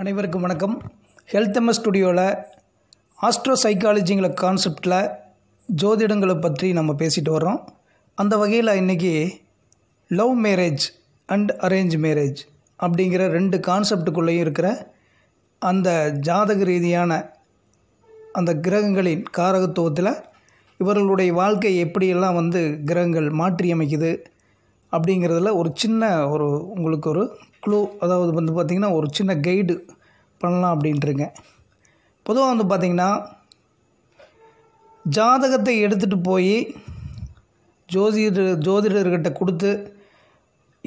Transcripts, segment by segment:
அனைவருக்கும் வணக்கம் health MS ஸ்டுடியோவில் ஆஸ்ட்ரோ சைக்காலஜிங்கிற கான்செப்டில் ஜோதிடங்களை பற்றி நம்ம பேசிட்டு வர்றோம் அந்த வகையில் இன்றைக்கி love marriage and arrange marriage அப்படிங்கிற ரெண்டு கான்செப்டுக்குள்ளேயும் இருக்கிற அந்த ஜாதக ரீதியான அந்த கிரகங்களின் காரகத்துவத்தில் இவர்களுடைய வாழ்க்கை எப்படியெல்லாம் வந்து கிரகங்கள் மாற்றியமைக்குது அப்படிங்கிறதுல ஒரு சின்ன ஒரு உங்களுக்கு ஒரு க்ளூ அதாவது வந்து பார்த்திங்கன்னா ஒரு சின்ன கைடு பண்ணலாம் அப்படின்ட்டுருங்க பொதுவாக வந்து பார்த்திங்கன்னா ஜாதகத்தை எடுத்துகிட்டு போய் ஜோதிடர் ஜோதிடர்கிட்ட கொடுத்து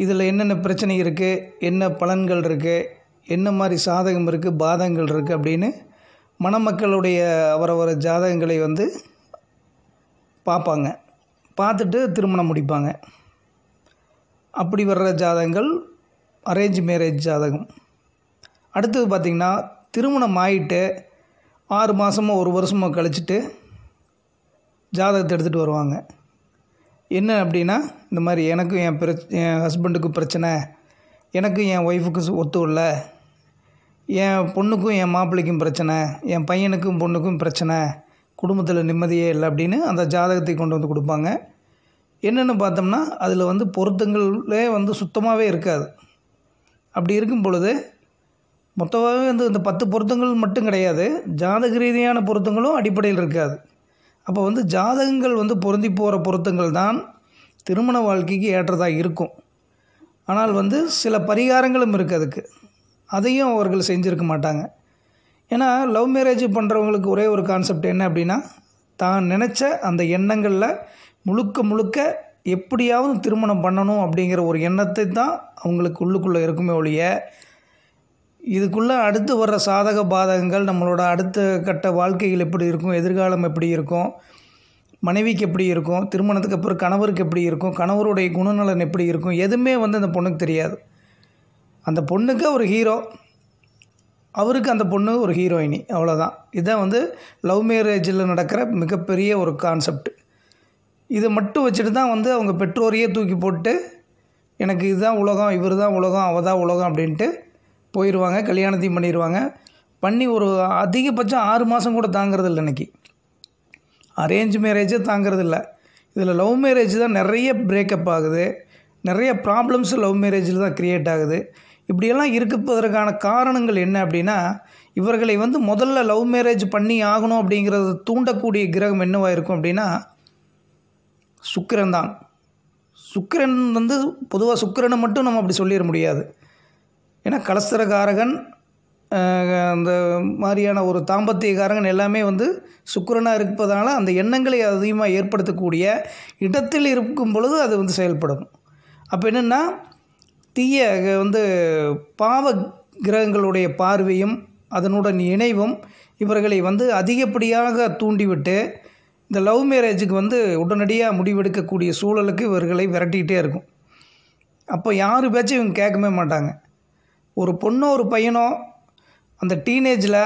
இதில் என்னென்ன பிரச்சனை இருக்குது என்ன பலன்கள் இருக்குது என்ன மாதிரி சாதகம் இருக்குது பாதகங்கள் இருக்குது அப்படின்னு மணமக்களுடைய அவரவர ஜாதகங்களை வந்து பார்ப்பாங்க பார்த்துட்டு திருமணம் முடிப்பாங்க அப்படி வர்ற ஜாதகங்கள் அரேஞ்ச் மேரேஜ் ஜாதகம் அடுத்தது பார்த்திங்கன்னா திருமணம் ஆகிட்டு ஆறு மாதமோ ஒரு வருஷமோ கழிச்சிட்டு ஜாதகத்தை எடுத்துகிட்டு வருவாங்க என்ன அப்படின்னா இந்த மாதிரி எனக்கும் என் பிர என் ஹஸ்பண்டுக்கும் பிரச்சனை எனக்கும் என் ஒய்ஃபுக்கும் ஒத்து இல்லை என் பொண்ணுக்கும் என் மாப்பிள்ளைக்கும் பிரச்சனை என் பையனுக்கும் பொண்ணுக்கும் பிரச்சனை குடும்பத்தில் நிம்மதியே இல்லை அப்படின்னு அந்த ஜாதகத்தை கொண்டு வந்து கொடுப்பாங்க என்னென்னு பார்த்தோம்னா அதில் வந்து பொருத்தங்களே வந்து சுத்தமாகவே இருக்காது அப்படி இருக்கும் பொழுது மொத்தமாகவே வந்து இந்த பத்து பொருத்தங்கள் மட்டும் கிடையாது ஜாதக ரீதியான பொருத்தங்களும் அடிப்படையில் இருக்காது அப்போ வந்து ஜாதகங்கள் வந்து பொருந்தி போகிற பொருத்தங்கள் தான் திருமண வாழ்க்கைக்கு ஏற்றதாக இருக்கும் ஆனால் வந்து சில பரிகாரங்களும் இருக்குது அதுக்கு அதையும் அவர்கள் செஞ்சுருக்க மாட்டாங்க ஏன்னா லவ் மேரேஜ் பண்ணுறவங்களுக்கு ஒரே ஒரு கான்செப்ட் என்ன அப்படின்னா தான் நினச்ச அந்த எண்ணங்களில் முழுக்க முழுக்க எப்படியாவது திருமணம் பண்ணணும் அப்படிங்கிற ஒரு எண்ணத்தை தான் அவங்களுக்கு உள்ளுக்குள்ளே இருக்குமே ஒழிய இதுக்குள்ளே அடுத்து வர்ற சாதக பாதகங்கள் நம்மளோட அடுத்த கட்ட வாழ்க்கைகள் எப்படி இருக்கும் எதிர்காலம் எப்படி இருக்கும் மனைவிக்கு எப்படி இருக்கும் திருமணத்துக்கு அப்புறம் கணவருக்கு எப்படி இருக்கும் கணவருடைய குணநலன் எப்படி இருக்கும் எதுவுமே வந்து அந்த பொண்ணுக்கு தெரியாது அந்த பொண்ணுக்கு ஒரு ஹீரோ அவருக்கு அந்த பொண்ணு ஒரு ஹீரோயினி அவ்வளோதான் இதுதான் வந்து லவ் மேரேஜில் நடக்கிற மிகப்பெரிய ஒரு கான்செப்ட் இதை மட்டும் வச்சுட்டு தான் வந்து அவங்க பெற்றோரையே தூக்கி போட்டு எனக்கு இதுதான் உலகம் இவர் தான் உலகம் அவள் தான் உலகம் அப்படின்ட்டு போயிடுவாங்க கல்யாணத்தையும் பண்ணிடுவாங்க பண்ணி ஒரு அதிகபட்சம் ஆறு மாதம் கூட தாங்கிறது இல்லை இன்றைக்கி அரேஞ்ச் மேரேஜே தாங்கிறது இல்லை இதில் லவ் மேரேஜ் தான் நிறைய பிரேக்கப் ஆகுது நிறைய ப்ராப்ளம்ஸ் லவ் மேரேஜில் தான் க்ரியேட் ஆகுது இப்படியெல்லாம் இருப்பதற்கான காரணங்கள் என்ன அப்படின்னா இவர்களை வந்து முதல்ல லவ் மேரேஜ் பண்ணி ஆகணும் அப்படிங்கிறத தூண்டக்கூடிய கிரகம் என்னவாக இருக்கும் அப்படின்னா சுக்கிரன் தான் சுக்கிரன் வந்து பொதுவாக சுக்கிரனை மட்டும் நம்ம அப்படி சொல்லிட முடியாது ஏன்னா கலஸ்தரகாரகன் அந்த மாதிரியான ஒரு தாம்பத்தியக்காரங்கன் எல்லாமே வந்து சுக்கிரனாக இருப்பதனால அந்த எண்ணங்களை அதிகமாக ஏற்படுத்தக்கூடிய இடத்தில் இருக்கும் பொழுது அது வந்து செயல்படும் அப்போ என்னென்னா தீய வந்து பாவ கிரகங்களுடைய பார்வையும் அதனுடன் இணைவும் இவர்களை வந்து அதிகப்படியாக தூண்டிவிட்டு இந்த லவ் மேரேஜுக்கு வந்து உடனடியாக முடிவெடுக்கக்கூடிய சூழலுக்கு இவர்களை விரட்டிக்கிட்டே இருக்கும் அப்போ யார் பேச்சும் இவங்க கேட்கவே மாட்டாங்க ஒரு பொண்ணோ ஒரு பையனோ அந்த டீனேஜில்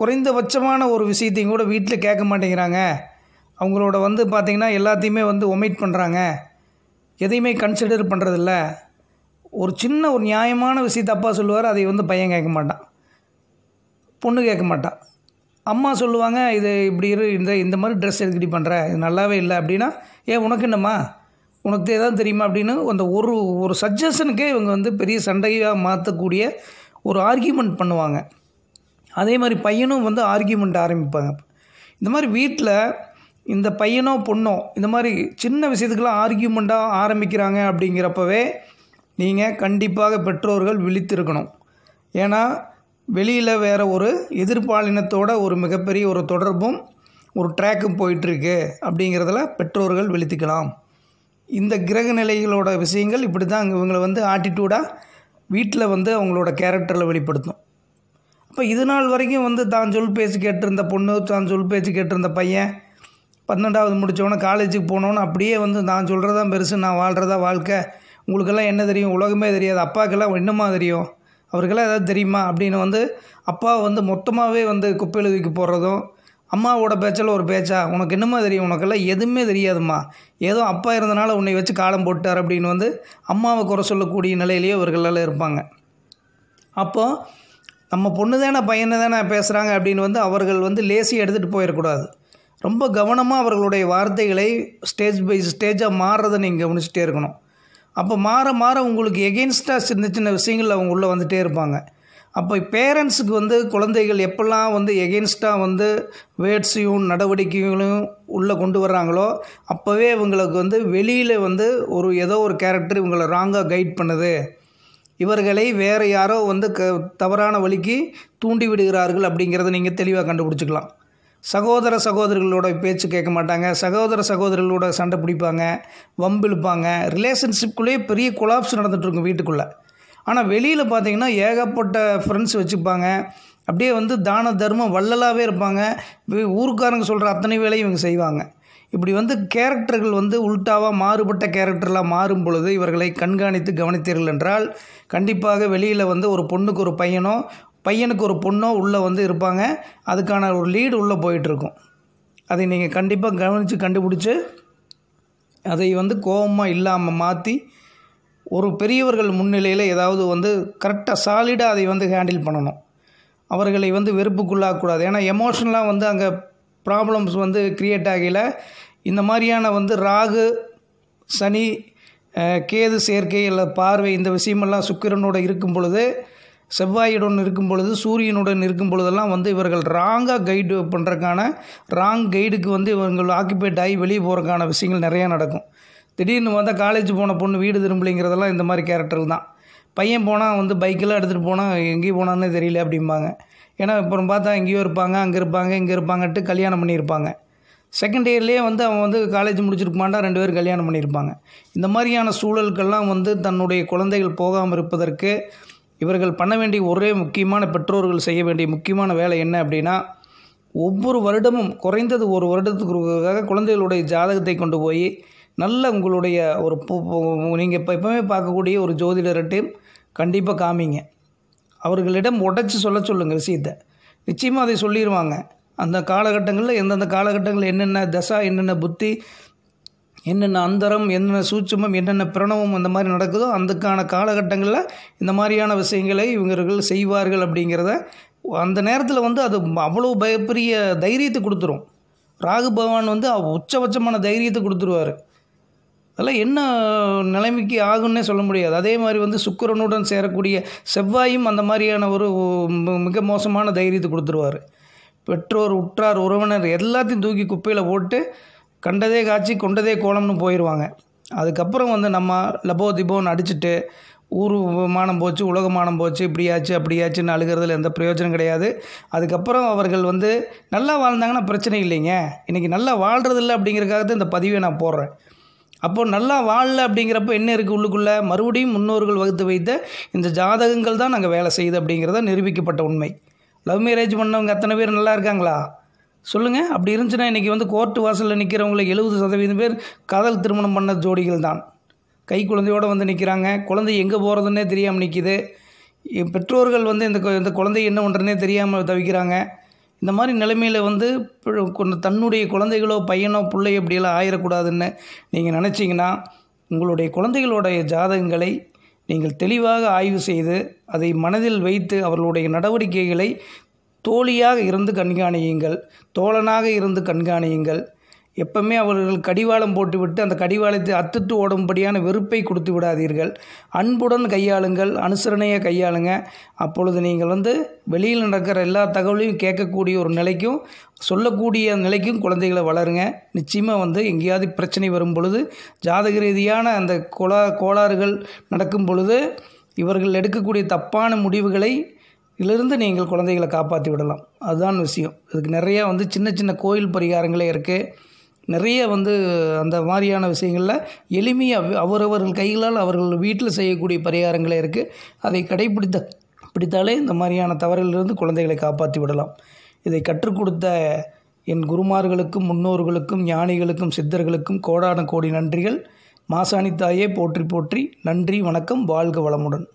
குறைந்தபட்சமான ஒரு விஷயத்தையும் கூட வீட்டில் கேட்க மாட்டேங்கிறாங்க அவங்களோட வந்து பார்த்திங்கன்னா எல்லாத்தையுமே வந்து ஒமிட் பண்ணுறாங்க எதையுமே கன்சிடர் பண்ணுறதில்ல ஒரு சின்ன ஒரு நியாயமான விஷயத்தை அப்பா சொல்லுவார் அதை வந்து பையன் கேட்க மாட்டான் பொண்ணு கேட்க மாட்டான் அம்மா சொல்லுவாங்க இது இப்படி இரு இந்த இந்த மாதிரி ட்ரெஸ் எதுக்கடி பண்ணுற இது நல்லாவே இல்லை அப்படின்னா ஏன் உனக்கு என்னம்மா உனக்கு ஏதாவது தெரியுமா அப்படின்னு அந்த ஒரு ஒரு சஜஷனுக்கே இவங்க வந்து பெரிய சண்டையாக மாற்றக்கூடிய ஒரு ஆர்கியூமெண்ட் பண்ணுவாங்க அதே மாதிரி பையனும் வந்து ஆர்கியூமெண்ட் ஆரம்பிப்பாங்க இந்த மாதிரி வீட்டில் இந்த பையனோ பொண்ணோ இந்த மாதிரி சின்ன விஷயத்துக்கெல்லாம் ஆர்கியூமெண்ட்டாக ஆரம்பிக்கிறாங்க அப்படிங்கிறப்பவே நீங்கள் கண்டிப்பாக பெற்றோர்கள் விழித்திருக்கணும் ஏன்னா வெளியில் வேறு ஒரு எதிர்பாலினத்தோட ஒரு மிகப்பெரிய ஒரு தொடர்பும் ஒரு ட்ராக்கும் போயிட்டுருக்கு அப்படிங்கிறதுல பெற்றோர்கள் விழித்துக்கலாம் இந்த கிரக நிலைகளோட விஷயங்கள் இப்படி தான் இவங்களை வந்து ஆட்டிடியூடாக வீட்டில் வந்து அவங்களோட கேரக்டரில் வெளிப்படுத்தும் அப்போ இது நாள் வரைக்கும் வந்து தான் சொல் பேச்சு கேட்டிருந்த பொண்ணு தான் சொல் பேச்சு கேட்டிருந்த பையன் பன்னெண்டாவது முடித்தவொன்னே காலேஜுக்கு போனோன்னு அப்படியே வந்து நான் சொல்கிறதான் பெருசு நான் வாழ்கிறதா வாழ்க்கை உங்களுக்கெல்லாம் என்ன தெரியும் உலகமே தெரியாது அப்பாவுக்கெல்லாம் என்னமா தெரியும் அவருக்கெல்லாம் ஏதாவது தெரியுமா அப்படின்னு வந்து அப்பா வந்து மொத்தமாகவே வந்து குப்பை எழுதிக்கு போடுறதும் அம்மாவோட பேச்சில் ஒரு பேச்சா உனக்கு என்னமா தெரியும் உனக்கெல்லாம் எதுவுமே தெரியாதும்மா ஏதோ அப்பா இருந்தனால உன்னை வச்சு காலம் போட்டார் அப்படின்னு வந்து அம்மாவை குறை சொல்லக்கூடிய நிலையிலேயே இவர்களெல்லாம் இருப்பாங்க அப்போது நம்ம பொண்ணு தானே பையனை தானே பேசுகிறாங்க அப்படின்னு வந்து அவர்கள் வந்து லேசி எடுத்துகிட்டு போயிடக்கூடாது ரொம்ப கவனமாக அவர்களுடைய வார்த்தைகளை ஸ்டேஜ் பை ஸ்டேஜாக மாறுறதை நீங்கள் கவனிச்சுட்டே இருக்கணும் அப்போ மாற மாற உங்களுக்கு எகெயின்ஸ்டாக சின்ன சின்ன விஷயங்கள் அவங்க உள்ளே வந்துகிட்டே இருப்பாங்க அப்போ பேரண்ட்ஸுக்கு வந்து குழந்தைகள் எப்பெல்லாம் வந்து எகெயின்ஸ்டாக வந்து வேர்ட்ஸையும் நடவடிக்கைகளையும் உள்ளே கொண்டு வர்றாங்களோ அப்போவே இவங்களுக்கு வந்து வெளியில் வந்து ஒரு ஏதோ ஒரு கேரக்டர் இவங்களை ராங்காக கைட் பண்ணுது இவர்களை வேறு யாரோ வந்து க தவறான வழிக்கு தூண்டி விடுகிறார்கள் அப்படிங்கிறத நீங்கள் தெளிவாக கண்டுபிடிச்சிக்கலாம் சகோதர சகோதரிகளோட பேச்சு கேட்க மாட்டாங்க சகோதர சகோதரிகளோட சண்டை பிடிப்பாங்க வம்பு இழுப்பாங்க ரிலேஷன்ஷிப்குள்ளேயே பெரிய கொலாப்ஸ் நடந்துகிட்ருக்கும் வீட்டுக்குள்ளே ஆனால் வெளியில் பார்த்திங்கன்னா ஏகப்பட்ட ஃப்ரெண்ட்ஸ் வச்சுப்பாங்க அப்படியே வந்து தான தர்மம் வள்ளலாகவே இருப்பாங்க ஊருக்காரங்க சொல்கிற அத்தனை வேலையும் இவங்க செய்வாங்க இப்படி வந்து கேரக்டர்கள் வந்து உல்ட்டாவாக மாறுபட்ட கேரக்டர்லாம் மாறும் பொழுது இவர்களை கண்காணித்து கவனித்தீர்கள் என்றால் கண்டிப்பாக வெளியில் வந்து ஒரு பொண்ணுக்கு ஒரு பையனோ பையனுக்கு ஒரு பொண்ணோ உள்ளே வந்து இருப்பாங்க அதுக்கான ஒரு லீடு உள்ளே போயிட்டுருக்கும் அதை நீங்கள் கண்டிப்பாக கவனித்து கண்டுபிடிச்சி அதை வந்து கோபமாக இல்லாமல் மாற்றி ஒரு பெரியவர்கள் முன்னிலையில் ஏதாவது வந்து கரெக்டாக சாலிடாக அதை வந்து ஹேண்டில் பண்ணணும் அவர்களை வந்து வெறுப்புக்குள்ளாகக்கூடாது ஏன்னா எமோஷனலாக வந்து அங்கே ப்ராப்ளம்ஸ் வந்து க்ரியேட் ஆகல இந்த மாதிரியான வந்து ராகு சனி கேது சேர்க்கை இல்லை பார்வை இந்த விஷயமெல்லாம் சுக்கிரனோட இருக்கும் பொழுது செவ்வாயுடன் இருக்கும் பொழுது சூரியனுடன் இருக்கும் பொழுதெல்லாம் வந்து இவர்கள் ராங்காக கைடு பண்ணுறதுக்கான ராங் கைடுக்கு வந்து இவங்கள் ஆக்கிபேட் ஆகி வெளியே போகிறக்கான விஷயங்கள் நிறையா நடக்கும் திடீர்னு வந்தால் காலேஜ் போன பொண்ணு வீடு திரும்பலிங்கிறதெல்லாம் இந்த மாதிரி கேரக்டர் தான் பையன் போனால் வந்து பைக்கெல்லாம் எடுத்துகிட்டு போனால் எங்கேயும் போனான்னு தெரியல அப்படிம்பாங்க ஏன்னா அப்புறம் பார்த்தா எங்கேயோ இருப்பாங்க அங்கே இருப்பாங்க இங்கே இருப்பாங்கன்ட்டு கல்யாணம் பண்ணியிருப்பாங்க செகண்ட் இயர்லேயே வந்து அவன் வந்து காலேஜ் முடிச்சிருப்பான்டா ரெண்டு பேரும் கல்யாணம் பண்ணியிருப்பாங்க இந்த மாதிரியான சூழல்கள்லாம் வந்து தன்னுடைய குழந்தைகள் போகாமல் இருப்பதற்கு இவர்கள் பண்ண வேண்டிய ஒரே முக்கியமான பெற்றோர்கள் செய்ய வேண்டிய முக்கியமான வேலை என்ன அப்படின்னா ஒவ்வொரு வருடமும் குறைந்தது ஒரு வருடத்துக்குறதுக்காக குழந்தைகளுடைய ஜாதகத்தை கொண்டு போய் நல்ல உங்களுடைய ஒரு நீங்கள் இப்போ எப்போவுமே பார்க்கக்கூடிய ஒரு ஜோதிடர்கிட்டையும் கண்டிப்பாக காமிங்க அவர்களிடம் உடச்சி சொல்ல சொல்லுங்கள் விஷயத்தை நிச்சயமாக அதை சொல்லிடுவாங்க அந்த காலகட்டங்களில் எந்தெந்த காலகட்டங்களில் என்னென்ன தசா என்னென்ன புத்தி என்னென்ன அந்தரம் என்னென்ன சூட்சமம் என்னென்ன பிரணவம் அந்த மாதிரி நடக்குதோ அதுக்கான காலகட்டங்களில் இந்த மாதிரியான விஷயங்களை இவங்கர்கள் செய்வார்கள் அப்படிங்கிறத அந்த நேரத்தில் வந்து அது அவ்வளோ பெரிய தைரியத்தை கொடுத்துரும் ராகு பகவான் வந்து உச்சபட்சமான தைரியத்தை கொடுத்துருவார் அதெல்லாம் என்ன நிலைமைக்கு ஆகும்னே சொல்ல முடியாது அதே மாதிரி வந்து சுக்கரனுடன் சேரக்கூடிய செவ்வாயும் அந்த மாதிரியான ஒரு மிக மோசமான தைரியத்தை கொடுத்துருவார் பெற்றோர் உற்றார் உறவினர் எல்லாத்தையும் தூக்கி குப்பையில் போட்டு கண்டதே காட்சி கொண்டதே கோலம்னு போயிடுவாங்க அதுக்கப்புறம் வந்து நம்ம லபோ திபோன்னு அடிச்சுட்டு ஊர் மானம் போச்சு உலகமானம் போச்சு இப்படியாச்சு அப்படியாச்சுன்னு அழுகிறதுல எந்த பிரயோஜனம் கிடையாது அதுக்கப்புறம் அவர்கள் வந்து நல்லா வாழ்ந்தாங்கன்னா பிரச்சனை இல்லைங்க இன்றைக்கி நல்லா வாழ்கிறது இல்லை அப்படிங்கிறக்காக தான் இந்த பதிவை நான் போடுறேன் அப்போது நல்லா வாழல அப்படிங்கிறப்ப என்ன இருக்குது உள்ளுக்குள்ளே மறுபடியும் முன்னோர்கள் வகுத்து வைத்த இந்த ஜாதகங்கள் தான் நாங்கள் வேலை செய்யுது அப்படிங்கிறத நிரூபிக்கப்பட்ட உண்மை லவ் மேரேஜ் பண்ணவங்க அத்தனை பேர் நல்லா இருக்காங்களா சொல்லுங்கள் அப்படி இருந்துச்சுன்னா இன்றைக்கி வந்து கோர்ட்டு வாசலில் நிற்கிறவங்கள எழுபது சதவீதம் பேர் காதல் திருமணம் பண்ண ஜோடிகள் தான் கை குழந்தையோடு வந்து நிற்கிறாங்க குழந்தை எங்கே போகிறதுன்னே தெரியாமல் நிற்கிது பெற்றோர்கள் வந்து இந்த இந்த குழந்தை என்ன பண்ணுறனே தெரியாமல் தவிக்கிறாங்க இந்த மாதிரி நிலைமையில் வந்து தன்னுடைய குழந்தைகளோ பையனோ பிள்ளை இப்படியெல்லாம் ஆயிடக்கூடாதுன்னு நீங்கள் நினச்சிங்கன்னா உங்களுடைய குழந்தைகளுடைய ஜாதகங்களை நீங்கள் தெளிவாக ஆய்வு செய்து அதை மனதில் வைத்து அவர்களுடைய நடவடிக்கைகளை தோழியாக இருந்து கண்காணியுங்கள் தோழனாக இருந்து கண்காணியுங்கள் எப்பவுமே அவர்கள் கடிவாளம் போட்டுவிட்டு அந்த கடிவாளத்தை அத்துட்டு ஓடும்படியான வெறுப்பை கொடுத்து விடாதீர்கள் அன்புடன் கையாளுங்கள் அனுசரணையை கையாளுங்க அப்பொழுது நீங்கள் வந்து வெளியில் நடக்கிற எல்லா தகவலையும் கேட்கக்கூடிய ஒரு நிலைக்கும் சொல்லக்கூடிய நிலைக்கும் குழந்தைகளை வளருங்க நிச்சயமாக வந்து எங்கேயாவது பிரச்சனை வரும் பொழுது ஜாதக ரீதியான அந்த கோளா கோளாறுகள் நடக்கும் பொழுது இவர்கள் எடுக்கக்கூடிய தப்பான முடிவுகளை இதிலிருந்து நீங்கள் குழந்தைகளை காப்பாற்றி விடலாம் அதுதான் விஷயம் இதுக்கு நிறையா வந்து சின்ன சின்ன கோயில் பரிகாரங்களே இருக்குது நிறைய வந்து அந்த மாதிரியான விஷயங்களில் எளிமையாக அவரவர்கள் கைகளால் அவர்கள் வீட்டில் செய்யக்கூடிய பரிகாரங்களே இருக்குது அதை கடைப்பிடித்த பிடித்தாலே இந்த மாதிரியான தவறிலிருந்து குழந்தைகளை காப்பாற்றி விடலாம் இதை கற்றுக் கொடுத்த என் குருமார்களுக்கும் முன்னோர்களுக்கும் ஞானிகளுக்கும் சித்தர்களுக்கும் கோடான கோடி நன்றிகள் மாசாணி போற்றி போற்றி நன்றி வணக்கம் வாழ்க வளமுடன்